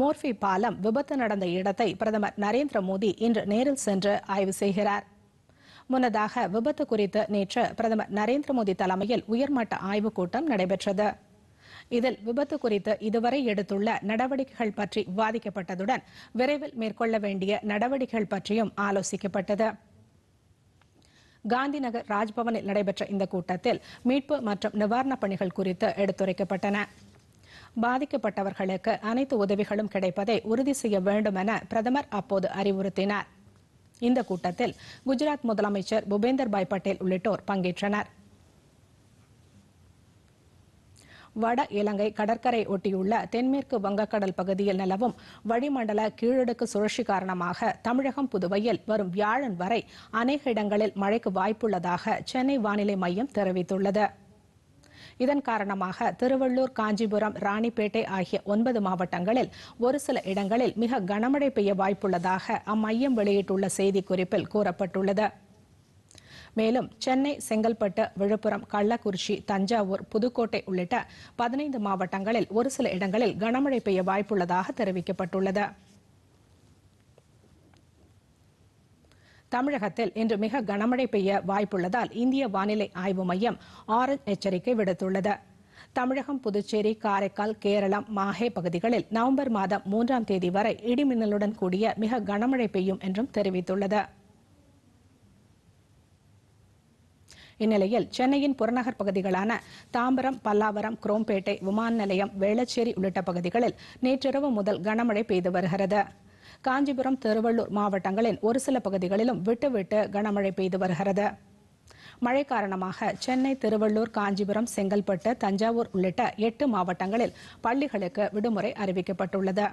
மோர்பி பாலம் விபத்து நடந்த இடத்தை பிரதமர் நரேந்திர மோடி இன்று நேரில் சென்று ஆய்வு செய்கிறார் முன்னதாக விபத்து குறித்து நேற்று பிரதமர் நரேந்திர மோடி தலைமையில் உயர்மட்ட ஆய்வுக் கூட்டம் நடைபெற்றது இதில் விபத்து குறித்து இதுவரை எடுத்துள்ள நடவடிக்கைகள் பற்றி விவாதிக்கப்பட்டதுடன் விரைவில் மேற்கொள்ள வேண்டிய நடவடிக்கைகள் பற்றியும் ஆலோசிக்கப்பட்டது காந்திநகர் ராஜ்பவனில் நடைபெற்ற இந்த கூட்டத்தில் மீட்பு மற்றும் நிவாரணப் பணிகள் குறித்து எடுத்துரைக்கப்பட்டன பாதிக்கப்பட்டவர்களுக்கு அனைத்து உதவிகளும் கிடைப்பதை உறுதி செய்ய வேண்டும் என பிரதமர் அப்போது அறிவுறுத்தினார் இந்த கூட்டத்தில் குஜராத் முதலமைச்சர் பூபேந்தர் பாய் பட்டேல் உள்ளிட்டோர் பங்கேற்றனர் வட இலங்கை கடற்கரை ஒட்டியுள்ள தென்மேற்கு வங்கக்கடல் பகுதியில் நிலவும் வளிமண்டல கீழடுக்கு சுழற்சி காரணமாக தமிழகம் புதுவையில் வரும் வியாழன் வரை அநேக இடங்களில் மழைக்கு வாய்ப்புள்ளதாக சென்னை வானிலை மையம் தெரிவித்துள்ளது இதன் காரணமாக திருவள்ளூர் காஞ்சிபுரம் ராணிப்பேட்டை ஆகிய ஒன்பது மாவட்டங்களில் ஒரு சில இடங்களில் மிக கனமழை பெய்ய வாய்ப்புள்ளதாக அம்மையம் வெளியிட்டுள்ள செய்திக்குறிப்பில் கூறப்பட்டுள்ளது மேலும் சென்னை செங்கல்பட்டு விழுப்புரம் கள்ளக்குறிச்சி தஞ்சாவூர் புதுக்கோட்டை உள்ளிட்ட பதினைந்து மாவட்டங்களில் ஒரு சில இடங்களில் கனமழை பெய்ய வாய்ப்புள்ளதாக தெரிவிக்கப்பட்டுள்ளது தமிழகத்தில் இன்று மிக கனமழை பெய்ய வாய்ப்புள்ளதால் இந்திய வானிலை ஆய்வு மையம் ஆரஞ்ச் எச்சரிக்கை விடுத்துள்ளது தமிழகம் புதுச்சேரி காரைக்கால் கேரளம் மாஹே பகுதிகளில் நவம்பர் மாதம் மூன்றாம் தேதி வரை இடிமின்னலுடன் கூடிய மிக கனமழை பெய்யும் என்றும் தெரிவித்துள்ளது இந்நிலையில் சென்னையின் புறநகர் பகுதிகளான தாம்பரம் பல்லாவரம் குரோம்பேட்டை விமான நிலையம் வேளச்சேரி உள்ளிட்ட பகுதிகளில் நேற்றிரவு முதல் கனமழை பெய்து வருகிறது காஞ்சிபுரம் திருவள்ளூர் மாவட்டங்களின் ஒரு சில பகுதிகளிலும் விட்டுவிட்டு கனமழை பெய்து வருகிறது மழை காரணமாக சென்னை திருவள்ளூர் காஞ்சிபுரம் செங்கல்பட்டு தஞ்சாவூர் உள்ளிட்ட எட்டு மாவட்டங்களில் பள்ளிகளுக்கு விடுமுறை அறிவிக்கப்பட்டுள்ளது